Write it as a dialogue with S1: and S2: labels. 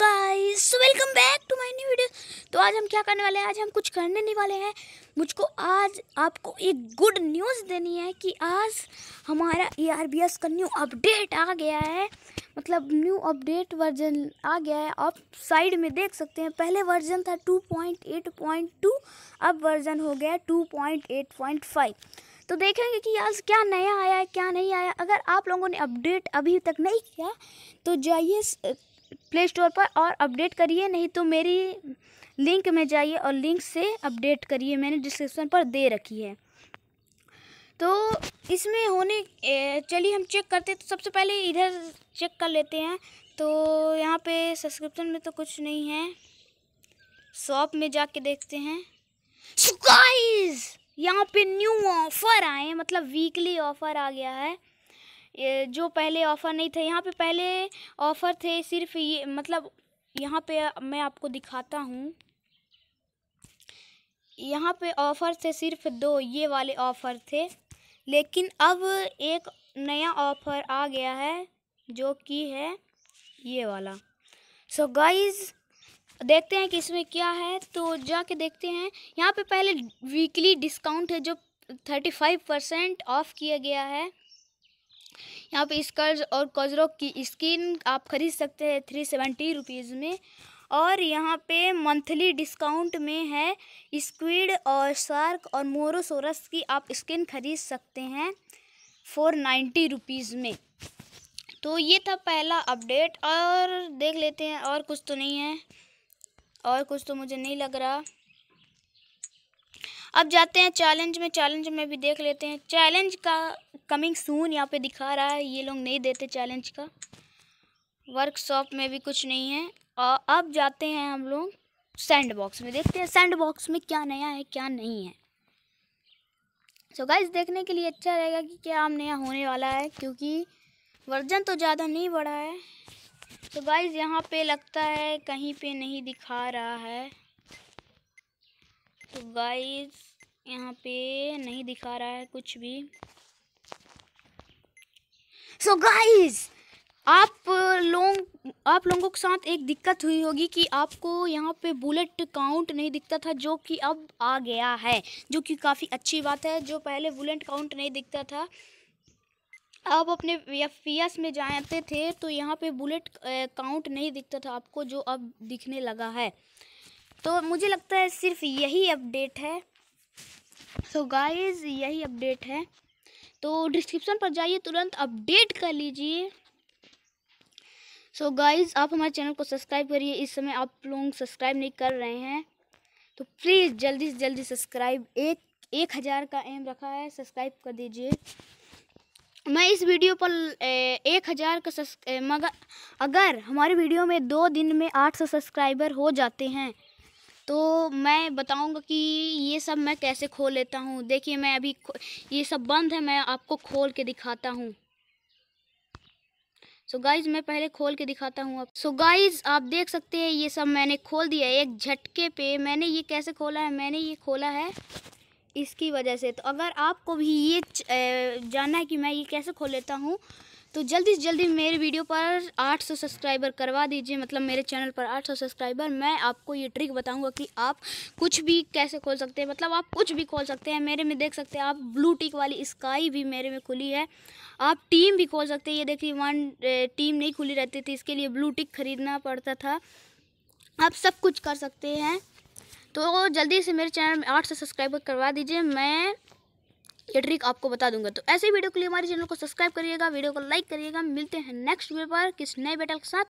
S1: guys welcome back to my new video तो आज हम क्या करने वाले हैं आज हम कुछ करने नहीं वाले हैं मुझको आज आपको एक गुड न्यूज़ देनी है कि आज हमारा एस e का न्यू अपडेट आ गया है मतलब न्यू अपडेट वर्जन आ गया है आप साइड में देख सकते हैं पहले वर्जन था 2.8.2 अब वर्जन हो गया फाइव तो देखेंगे कि आज क्या नया आया है क्या नहीं आया अगर आप लोगों ने अपडेट अभी तक नहीं किया तो जाइए प्ले स्टोर पर और अपडेट करिए नहीं तो मेरी लिंक में जाइए और लिंक से अपडेट करिए मैंने डिस्क्रिप्शन पर दे रखी है तो इसमें होने चलिए हम चेक करते तो सबसे पहले इधर चेक कर लेते हैं तो यहाँ पे सब्सक्रिप्शन में तो कुछ नहीं है शॉप में जाके देखते हैं गाइस यहाँ पे न्यू ऑफ़र आए मतलब वीकली ऑफ़र आ गया है जो पहले ऑफ़र नहीं थे यहाँ पे पहले ऑफ़र थे सिर्फ ये मतलब यहाँ पे मैं आपको दिखाता हूँ यहाँ पे ऑफ़र थे सिर्फ दो ये वाले ऑफ़र थे लेकिन अब एक नया ऑफ़र आ गया है जो कि है ये वाला सो so गाइस देखते हैं कि इसमें क्या है तो जाके देखते हैं यहाँ पे पहले वीकली डिस्काउंट है जो थर्टी फाइव परसेंट ऑफ़ किया गया है यहाँ पे स्कर्ज और कजरों की स्किन आप खरीद सकते हैं थ्री सेवेंटी रुपीज़ में और यहाँ पे मंथली डिस्काउंट में है स्क्विड और शार्क और मोरोसोरस की आप स्किन खरीद सकते हैं फोर नाइन्टी रुपीज़ में तो ये था पहला अपडेट और देख लेते हैं और कुछ तो नहीं है और कुछ तो मुझे नहीं लग रहा अब जाते हैं चैलेंज में चैलेंज में भी देख लेते हैं चैलेंज का कमिंग सून यहाँ पे दिखा रहा है ये लोग नहीं देते चैलेंज का वर्कशॉप में भी कुछ नहीं है और अब जाते हैं हम लोग सैंड बॉक्स में देखते हैं सैंड बॉक्स में क्या नया है क्या नहीं है सो so गाइज देखने के लिए अच्छा रहेगा कि क्या नया होने वाला है क्योंकि वर्जन तो ज़्यादा नहीं बढ़ा है तो so यहाँ पे लगता है कहीं पे नहीं दिखा रहा है तो गाइज़ यहाँ पे नहीं दिखा रहा है कुछ भी सो so गाइज आप लोग आप लोगों के साथ एक दिक्कत हुई होगी कि आपको यहाँ पे बुलेट काउंट नहीं दिखता था जो कि अब आ गया है जो कि काफ़ी अच्छी बात है जो पहले बुलेट काउंट नहीं दिखता था आप अपने एफ में जाते थे तो यहाँ पे बुलेट काउंट नहीं दिखता था आपको जो अब दिखने लगा है तो मुझे लगता है सिर्फ यही अपडेट है सो गाइस यही अपडेट है तो डिस्क्रिप्शन पर जाइए तुरंत अपडेट कर लीजिए सो गाइज़ आप हमारे चैनल को सब्सक्राइब करिए इस समय आप लोग सब्सक्राइब नहीं कर रहे हैं तो प्लीज़ जल्दी से जल्दी सब्सक्राइब एक एक हज़ार का एम रखा है सब्सक्राइब कर दीजिए मैं इस वीडियो पर एक हज़ार का मगर अगर हमारे वीडियो में दो दिन में आठ सौ सब्सक्राइबर हो जाते हैं तो मैं बताऊंगा कि ये सब मैं कैसे खोल लेता हूँ देखिए मैं अभी ये सब बंद है मैं आपको खोल के दिखाता हूँ सो so गाइज मैं पहले खोल के दिखाता हूँ आप सो so गाइज आप देख सकते हैं ये सब मैंने खोल दिया एक झटके पे मैंने ये कैसे खोला है मैंने ये खोला है इसकी वजह से तो अगर आपको भी ये जानना है कि मैं ये कैसे खोल लेता हूँ तो जल्दी से जल्दी मेरे वीडियो पर 800 सब्सक्राइबर करवा दीजिए मतलब मेरे चैनल पर 800 सब्सक्राइबर मैं आपको ये ट्रिक बताऊंगा कि आप कुछ भी कैसे खोल सकते हैं मतलब आप कुछ भी खोल सकते हैं मेरे में देख सकते हैं आप ब्लू टिक वाली स्काई भी मेरे में खुली है आप टीम भी खोल सकते हैं ये देखिए वन टीम नहीं खुली रहती थी इसके लिए ब्लू टिक खरीदना पड़ता था आप सब कुछ कर सकते हैं तो जल्दी से मेरे चैनल में आठ सौ सब्सक्राइबर करवा दीजिए मैं ये ट्रिक आपको बता दूंगा तो ऐसे वीडियो के लिए हमारे चैनल को सब्सक्राइब करिएगा वीडियो को लाइक करिएगा मिलते हैं नेक्स्ट वीडियो पर किस नए बैटल के साथ